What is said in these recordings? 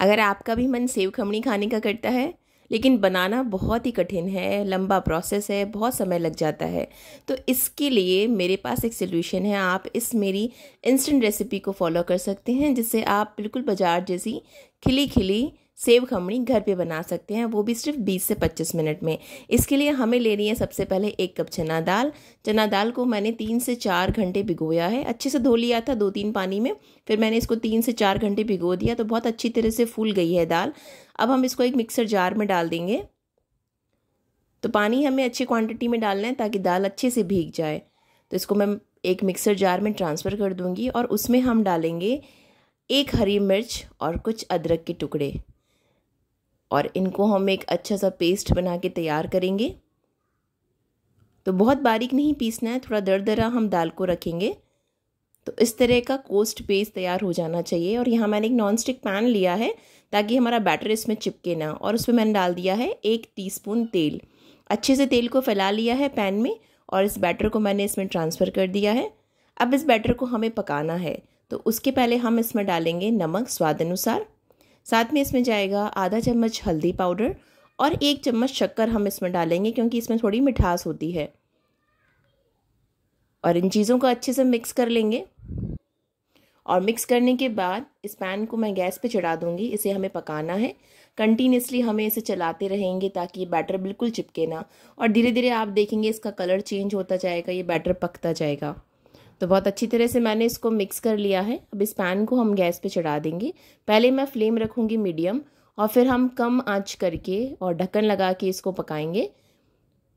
अगर आपका भी मन सेव खमणी खाने का करता है लेकिन बनाना बहुत ही कठिन है लंबा प्रोसेस है बहुत समय लग जाता है तो इसके लिए मेरे पास एक सोल्यूशन है आप इस मेरी इंस्टेंट रेसिपी को फॉलो कर सकते हैं जिससे आप बिल्कुल बाजार जैसी खिली खिली सेव खमणी घर पे बना सकते हैं वो भी सिर्फ 20 से 25 मिनट में इसके लिए हमें लेनी है सबसे पहले एक कप चना दाल चना दाल को मैंने तीन से चार घंटे भिगोया है अच्छे से धो लिया था दो तीन पानी में फिर मैंने इसको तीन से चार घंटे भिगो दिया तो बहुत अच्छी तरह से फूल गई है दाल अब हम इसको एक मिक्सर जार में डाल देंगे तो पानी हमें अच्छी क्वांटिटी में डालना है ताकि दाल अच्छे से भीग जाए तो इसको मैं एक मिक्सर जार में ट्रांसफ़र कर दूँगी और उसमें हम डालेंगे एक हरी मिर्च और कुछ अदरक के टुकड़े और इनको हम एक अच्छा सा पेस्ट बना के तैयार करेंगे तो बहुत बारीक नहीं पीसना है थोड़ा दर दरा हम दाल को रखेंगे तो इस तरह का कोस्ट पेस्ट तैयार हो जाना चाहिए और यहाँ मैंने एक नॉन स्टिक पैन लिया है ताकि हमारा बैटर इसमें चिपके ना और उसमें मैंने डाल दिया है एक टी तेल अच्छे से तेल को फैला लिया है पैन में और इस बैटर को मैंने इसमें ट्रांसफ़र कर दिया है अब इस बैटर को हमें पकाना है तो उसके पहले हम इसमें डालेंगे नमक स्वाद अनुसार साथ में इसमें जाएगा आधा चम्मच हल्दी पाउडर और एक चम्मच शक्कर हम इसमें डालेंगे क्योंकि इसमें थोड़ी मिठास होती है और इन चीज़ों को अच्छे से मिक्स कर लेंगे और मिक्स करने के बाद इस पैन को मैं गैस पे चढ़ा दूंगी इसे हमें पकाना है कंटिन्यूसली हमें इसे चलाते रहेंगे ताकि ये बैटर बिल्कुल चिपके ना और धीरे धीरे आप देखेंगे इसका कलर चेंज होता जाएगा ये बैटर पकता जाएगा तो बहुत अच्छी तरह से मैंने इसको मिक्स कर लिया है अब इस पैन को हम गैस पे चढ़ा देंगे पहले मैं फ्लेम रखूँगी मीडियम और फिर हम कम आंच करके और ढक्कन लगा के इसको पकाएंगे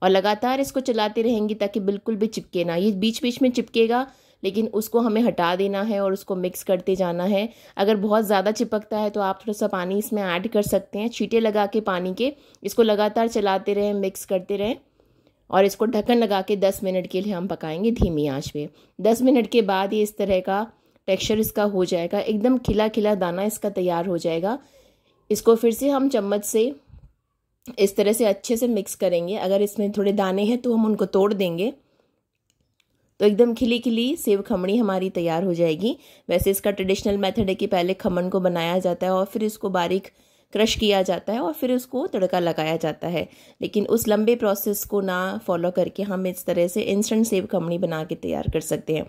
और लगातार इसको चलाते रहेंगे ताकि बिल्कुल भी चिपके ना ये बीच बीच में चिपकेगा लेकिन उसको हमें हटा देना है और उसको मिक्स करते जाना है अगर बहुत ज़्यादा चिपकता है तो आप थोड़ा सा पानी इसमें ऐड कर सकते हैं छीटे लगा के पानी के इसको लगातार चलाते रहें मिक्स करते रहें और इसको ढक्कन लगा के दस मिनट के लिए हम पकाएंगे धीमी आंच पे दस मिनट के बाद ये इस तरह का टेक्सचर इसका हो जाएगा एकदम खिला खिला दाना इसका तैयार हो जाएगा इसको फिर से हम चम्मच से इस तरह से अच्छे से मिक्स करेंगे अगर इसमें थोड़े दाने हैं तो हम उनको तोड़ देंगे तो एकदम खिली खिली सेव खमणी हमारी तैयार हो जाएगी वैसे इसका ट्रेडिशनल मेथड है कि पहले खमन को बनाया जाता है और फिर इसको बारीक क्रश किया जाता है और फिर उसको तड़का लगाया जाता है लेकिन उस लंबे प्रोसेस को ना फॉलो करके हम इस तरह से इंस्टेंट सेव खमणी बना के तैयार कर सकते हैं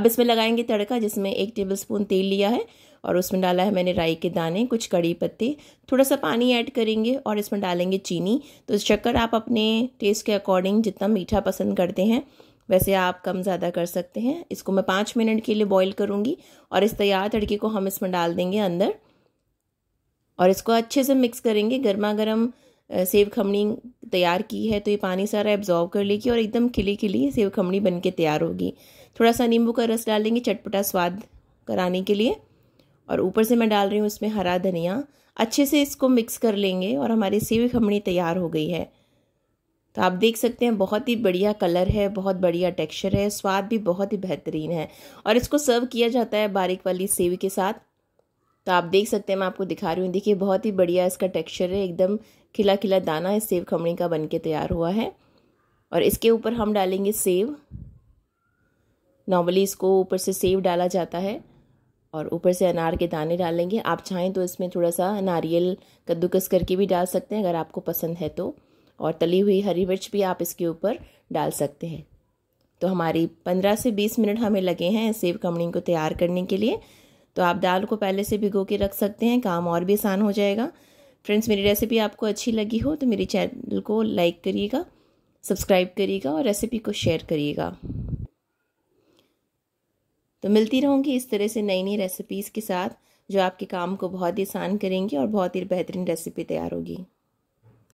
अब इसमें लगाएंगे तड़का जिसमें एक स्पून तेल लिया है और उसमें डाला है मैंने राई के दाने कुछ कड़ी पत्ते थोड़ा सा पानी ऐड करेंगे और इसमें डालेंगे चीनी तो शक्कर आप अपने टेस्ट के अकॉर्डिंग जितना मीठा पसंद करते हैं वैसे आप कम ज़्यादा कर सकते हैं इसको मैं पाँच मिनट के लिए बॉईल करूँगी और इस तैयार तड़के को हम इसमें डाल देंगे अंदर और इसको अच्छे से मिक्स करेंगे गर्मा गर्म सेव खमणी तैयार की है तो ये पानी सारा एब्जॉर्व कर लेगी और एकदम खिली खिली सेव खमणी बन के तैयार होगी थोड़ा सा नींबू का रस डाल चटपटा स्वाद कराने के लिए और ऊपर से मैं डाल रही हूँ इसमें हरा धनिया अच्छे से इसको मिक्स कर लेंगे और हमारी सेव खमणी तैयार हो गई है तो आप देख सकते हैं बहुत ही बढ़िया कलर है बहुत बढ़िया टेक्सचर है स्वाद भी बहुत ही बेहतरीन है और इसको सर्व किया जाता है बारीक वाली सेव के साथ तो आप देख सकते हैं मैं आपको दिखा रही हूँ देखिए बहुत ही बढ़िया इसका टेक्सचर है एकदम खिला खिला दाना है सेव खमड़ी का बन के तैयार हुआ है और इसके ऊपर हम डालेंगे सेव नॉर्मली इसको ऊपर से सेव डाला जाता है और ऊपर से अनार के दाने डालेंगे आप चाहें तो इसमें थोड़ा सा नारियल कद्दूकस करके भी डाल सकते हैं अगर आपको पसंद है तो और तली हुई हरी मिर्च भी आप इसके ऊपर डाल सकते हैं तो हमारी पंद्रह से बीस मिनट हमें लगे हैं सेव कमड़ी को तैयार करने के लिए तो आप दाल को पहले से भिगो के रख सकते हैं काम और भी आसान हो जाएगा फ्रेंड्स मेरी रेसिपी आपको अच्छी लगी हो तो मेरे चैनल को लाइक करिएगा सब्सक्राइब करिएगा और रेसिपी को शेयर करिएगा तो मिलती रहूँगी इस तरह से नई नई रेसिपीज़ के साथ जो आपके काम को बहुत ही आसान करेंगी और बहुत ही बेहतरीन रेसिपी तैयार होगी